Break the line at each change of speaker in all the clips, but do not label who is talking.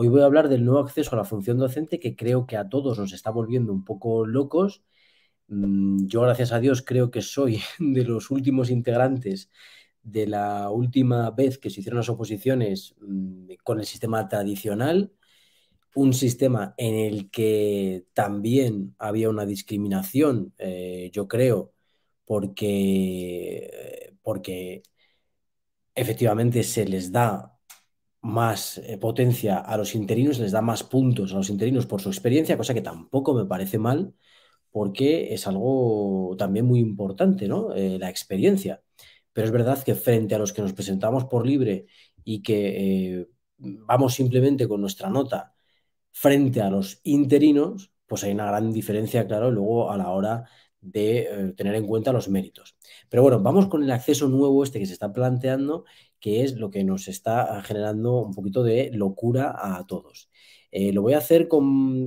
Hoy voy a hablar del nuevo acceso a la función docente que creo que a todos nos está volviendo un poco locos. Mm, yo, gracias a Dios, creo que soy de los últimos integrantes de la última vez que se hicieron las oposiciones mm, con el sistema tradicional, un sistema en el que también había una discriminación, eh, yo creo, porque, eh, porque efectivamente se les da más eh, potencia a los interinos, les da más puntos a los interinos por su experiencia, cosa que tampoco me parece mal, porque es algo también muy importante, ¿no? Eh, la experiencia. Pero es verdad que frente a los que nos presentamos por libre y que eh, vamos simplemente con nuestra nota frente a los interinos, pues hay una gran diferencia, claro, luego a la hora de tener en cuenta los méritos. Pero bueno, vamos con el acceso nuevo este que se está planteando que es lo que nos está generando un poquito de locura a todos. Eh, lo voy a hacer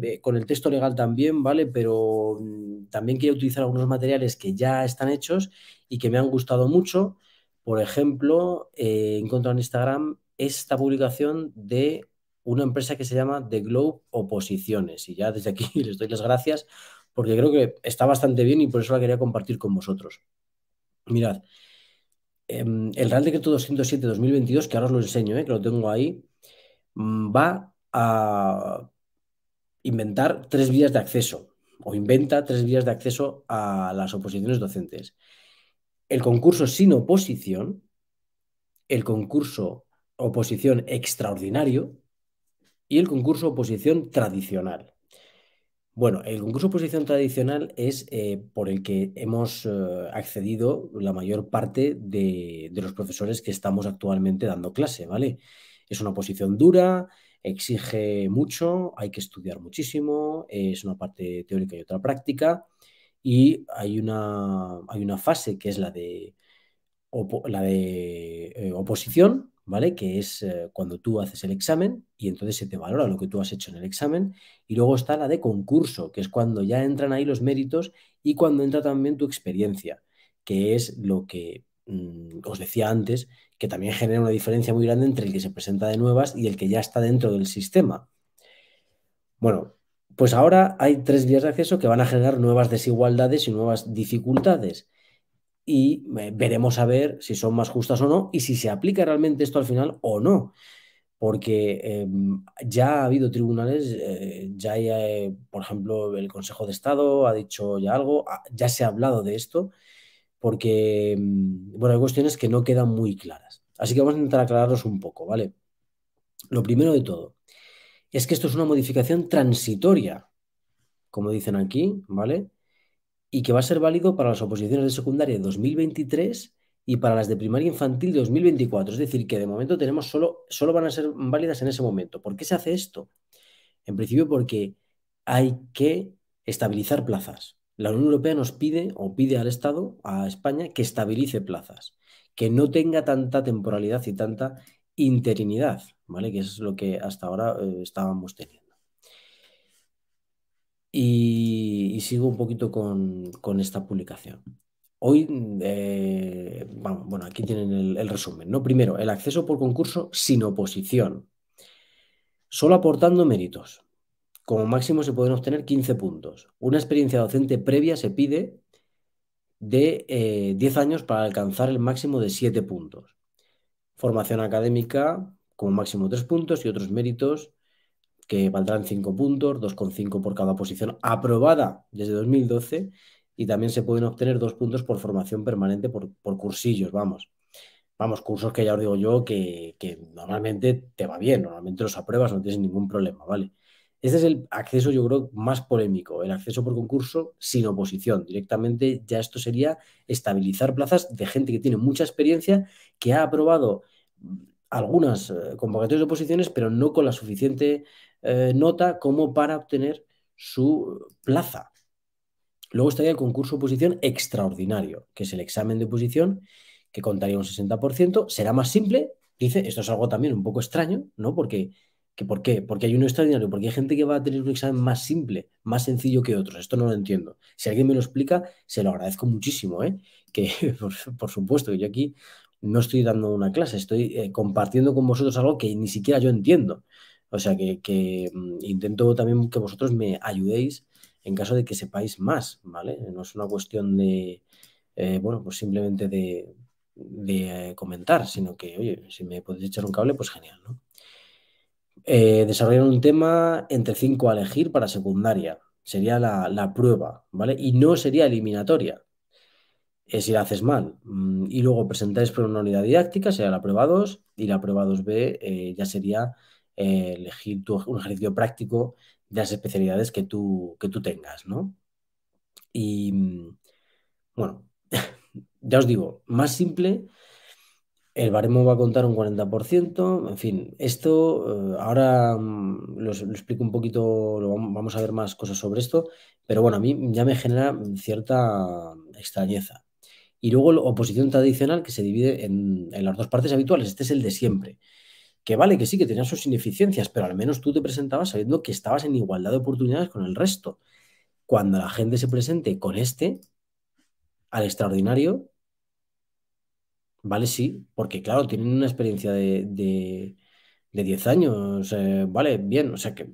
eh, con, el texto legal también, ¿vale? Pero mm, también quiero utilizar algunos materiales que ya están hechos y que me han gustado mucho. Por ejemplo, eh, encontrado en Instagram esta publicación de una empresa que se llama The Globe Oposiciones. Y ya desde aquí les doy las gracias porque creo que está bastante bien y por eso la quería compartir con vosotros. Mirad, Em, el Real Decreto 207-2022, que ahora os lo enseño, eh, que lo tengo ahí, mm, va a inventar tres vías de acceso, o inventa tres vías de acceso a las oposiciones docentes. El concurso sin oposición, el concurso oposición extraordinario y el concurso oposición tradicional. Bueno, el concurso de oposición tradicional es eh, por el que hemos eh, accedido la mayor parte de, los profesores que estamos actualmente dando clase, ¿vale? Es una oposición dura, exige mucho, hay que estudiar muchísimo, es una parte teórica y otra práctica, y hay una, hay una fase que es la de, la de eh, oposición, ¿vale? Que es eh, cuando tú haces el examen y entonces se te valora lo que tú has hecho en el examen. Y luego está la de concurso, que es cuando ya entran ahí los méritos y cuando entra también tu experiencia, que es lo que mm, os decía antes, que también genera una diferencia muy grande entre el que se presenta de nuevas y el que ya está dentro del sistema. Bueno, pues ahora hay tres vías de acceso que van a generar nuevas desigualdades y nuevas dificultades y veremos a ver si son más justas o no y si se aplica realmente esto al final o no. Porque em, ya ha habido tribunales, eh, ya eh, por ejemplo, el Consejo de Estado ha dicho ya algo, ya se ha hablado de esto, porque, em, bueno, hay cuestiones que no quedan muy claras. Así que vamos a intentar aclararlos un poco, ¿vale? Lo primero de todo es que esto es una modificación transitoria, como dicen aquí, ¿vale? y que va a ser válido para las oposiciones de secundaria de 2023 y para las de primaria infantil de 2024. Es decir, que de momento tenemos solo, solo van a ser válidas en ese momento. ¿Por qué se hace esto? En principio porque hay que estabilizar plazas. La Unión Europea nos pide o pide al Estado, a España, que estabilice plazas, que no tenga tanta temporalidad y tanta interinidad, ¿vale? Que es lo que hasta ahora eh, estábamos teniendo. sigo un poquito con, esta publicación. Hoy, mm, eh, bueno, aquí tienen el, resumen. ¿no? Primero, el acceso por concurso sin oposición, solo aportando méritos. Como máximo se pueden obtener 15 puntos. Una experiencia docente previa se pide de 10 eh, años para alcanzar el máximo de 7 puntos. Formación académica, como máximo 3 puntos y otros méritos que valdrán 5 puntos, 2,5 por cada posición aprobada desde 2012 y también se pueden obtener 2 puntos por formación permanente, por, cursillos, vamos. Vamos, cursos que ya os digo yo que, que normalmente te va bien, normalmente los apruebas, no tienes ningún problema, ¿vale? Este es el acceso, yo creo, más polémico, el acceso por concurso sin oposición. Directamente ya esto sería estabilizar plazas de gente que tiene mucha experiencia, que ha aprobado algunas eh, convocatorias de oposiciones, pero no con la suficiente eh, nota como para obtener su plaza. Luego estaría el concurso de oposición extraordinario, que es el examen de oposición, que contaría un 60%. Será más simple, dice, esto es algo también un poco extraño, ¿no? Porque, que, ¿Por qué? Porque hay uno extraordinario, porque hay gente que va a tener un examen más simple, más sencillo que otros. Esto no lo entiendo. Si alguien me lo explica, se lo agradezco muchísimo, ¿eh? Que, por, por supuesto, yo aquí no estoy dando una clase, estoy eh, compartiendo con vosotros algo que ni siquiera yo entiendo. O sea que, mm, intento también que vosotros me ayudéis en caso de que sepáis más, ¿vale? No es una cuestión de, eh, bueno, pues simplemente de, eh, comentar, sino que, oye, si me podéis echar un cable, pues genial, ¿no? desarrollar un tema entre cinco a elegir para secundaria. Sería la, la prueba, ¿vale? Y no sería eliminatoria si la haces mal. Mm, y luego presentáis por una unidad didáctica, sería la prueba 2, y la prueba 2B eh, ya sería eh, elegir un ejercicio práctico de las especialidades que tú, que tú tengas, ¿no? Y mm, bueno, ya os digo, más simple, el baremo va a contar un 40%, en fin, esto eh, ahora mm, lo, explico un poquito, vamos a ver más cosas sobre esto, pero bueno, a mí ya me genera cierta extrañeza. Y luego la oposición tradicional que se divide en, las dos partes habituales. Este es el de siempre. Que vale, que sí, que tenía sus ineficiencias, pero al menos tú te presentabas sabiendo que estabas en igualdad de oportunidades con el resto. Cuando la gente se presente con este, al extraordinario, vale, sí, porque claro, tienen una experiencia de, de 10 años, eh, vale, bien, o sea que,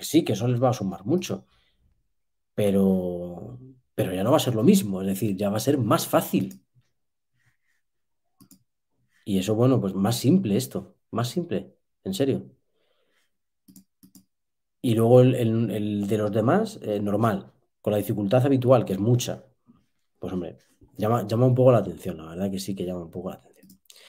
sí, que eso les va a sumar mucho, pero pero ya no va a ser lo mismo, es decir, ya va a ser más fácil. Y eso, bueno, pues más simple esto, más simple, en serio. Y luego el, de los demás, eh, normal, con la dificultad habitual, que es mucha. Pues hombre, llama, llama un poco la atención, la verdad que sí que llama un poco la atención.